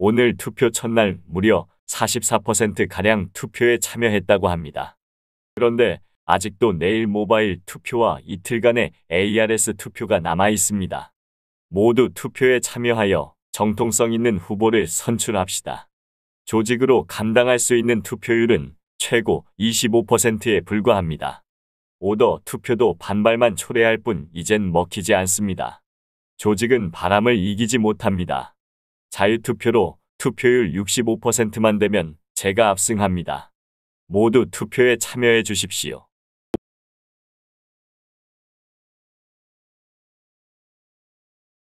오늘 투표 첫날 무려 44%가량 투표에 참여했다고 합니다. 그런데 아직도 내일 모바일 투표와 이틀간의 ARS 투표가 남아 있습니다. 모두 투표에 참여하여 정통성 있는 후보를 선출합시다. 조직으로 감당할 수 있는 투표율은 최고 25%에 불과합니다. 오더 투표도 반발만 초래할 뿐 이젠 먹히지 않습니다. 조직은 바람을 이기지 못합니다. 자유투표로 투표율 65%만 되면 제가 압승합니다. 모두 투표에 참여해 주십시오.